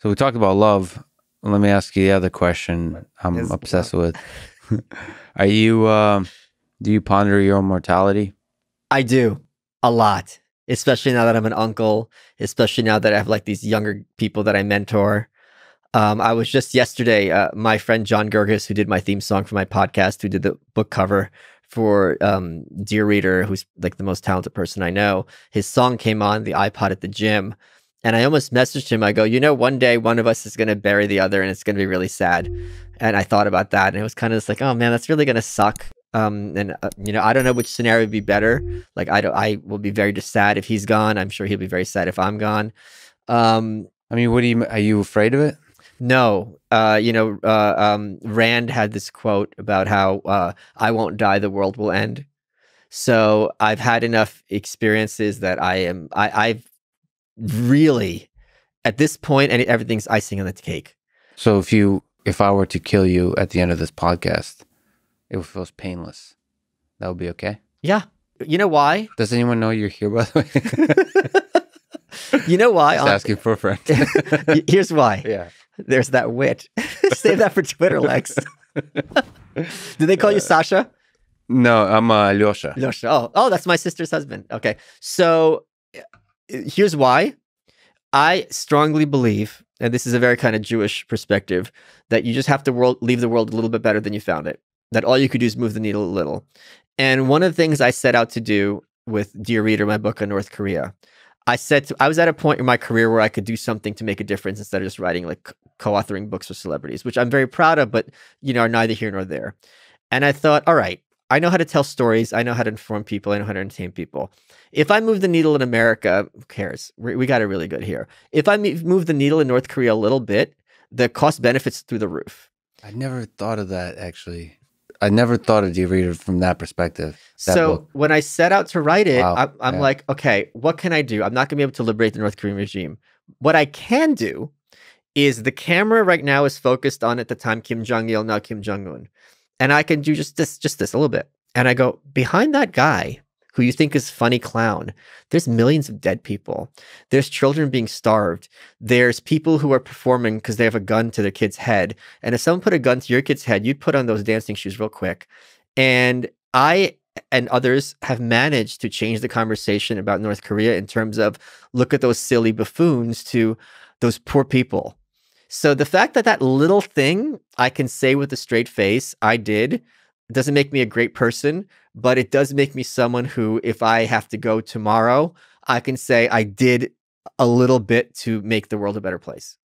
So we talked about love. Let me ask you the other question I'm Is obsessed with. Are you, um, do you ponder your own mortality? I do a lot, especially now that I'm an uncle, especially now that I have like these younger people that I mentor. Um, I was just yesterday, uh, my friend John Gerges, who did my theme song for my podcast, who did the book cover for um, Dear Reader, who's like the most talented person I know, his song came on the iPod at the gym. And I almost messaged him. I go, you know, one day one of us is going to bury the other and it's going to be really sad. And I thought about that and it was kind of just like, oh man, that's really going to suck. Um, and uh, you know, I don't know which scenario would be better. Like I don't, I will be very just sad if he's gone. I'm sure he'll be very sad if I'm gone. Um, I mean, what do you, are you afraid of it? No, uh, you know, uh, um, Rand had this quote about how uh, I won't die, the world will end. So I've had enough experiences that I am I, have really at this point and everything's icing on the cake. So if you if I were to kill you at the end of this podcast, it feel painless. That would be okay? Yeah. You know why? Does anyone know you're here by the way? you know why? Just asking for a friend. Here's why. Yeah. There's that wit. Save that for Twitter, Lex. Do they call you uh, Sasha? No, I'm uh, Lyosha. Lyosha. Oh, oh, that's my sister's husband. Okay. So here's why. I strongly believe, and this is a very kind of Jewish perspective, that you just have to world, leave the world a little bit better than you found it. That all you could do is move the needle a little. And one of the things I set out to do with Dear Reader, my book on North Korea, I said to, I was at a point in my career where I could do something to make a difference instead of just writing like co-authoring books with celebrities, which I'm very proud of, but you know are neither here nor there. And I thought, all right, I know how to tell stories. I know how to inform people. I know how to entertain people. If I move the needle in America, who cares? We, we got it really good here. If I move the needle in North Korea a little bit, the cost benefits through the roof. I never thought of that actually. I never thought of Reader from that perspective. That so book. when I set out to write it, wow. I, am yeah. like, okay, what can I do? I'm not going to be able to liberate the North Korean regime. What I can do is the camera right now is focused on at the time Kim Jong Il, now Kim Jong Un and I can do just this, just this a little bit. And I go, behind that guy who you think is funny clown, there's millions of dead people. There's children being starved. There's people who are performing because they have a gun to their kid's head. And if someone put a gun to your kid's head, you'd put on those dancing shoes real quick. And I and others have managed to change the conversation about North Korea in terms of look at those silly buffoons to those poor people so the fact that that little thing I can say with a straight face, I did, doesn't make me a great person, but it does make me someone who, if I have to go tomorrow, I can say I did a little bit to make the world a better place.